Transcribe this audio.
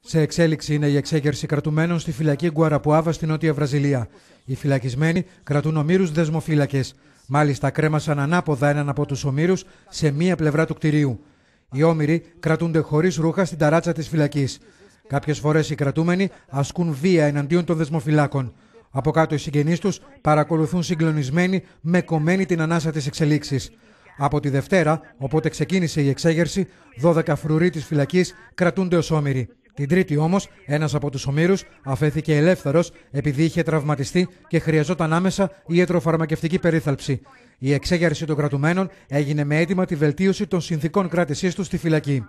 Σε εξέλιξη είναι η εξέγερση κρατουμένων στη φυλακή Γκουαραπουάβα στην Νότια Βραζιλία. Οι φυλακισμένοι κρατούν ομήρους δεσμοφύλακες. Μάλιστα, κρέμασαν ανάποδα έναν από τους ομήρους σε μία πλευρά του κτηρίου. Οι όμοιροι κρατούνται χωρίς ρούχα στην ταράτσα της φυλακής. Κάποιες φορές οι κρατούμενοι ασκούν βία εναντίον των δεσμοφυλάκων. Από κάτω οι συγγενείς τους παρακολουθούν συγκλονισμένοι με κομμένη την ανάσα της εξελίξης. Από τη Δευτέρα, οπότε ξεκίνησε η εξέγερση, 12 φρουροί της φυλακής κρατούνται ως όμοιροι. Την Τρίτη όμως, ένας από τους ομήρους αφέθηκε ελεύθερος επειδή είχε τραυματιστεί και χρειαζόταν άμεσα ιατροφαρμακευτική περίθαλψη. Η εξέγερση των κρατουμένων έγινε με έτοιμα τη βελτίωση των συνθήκων κράτησής τους στη φυλακή.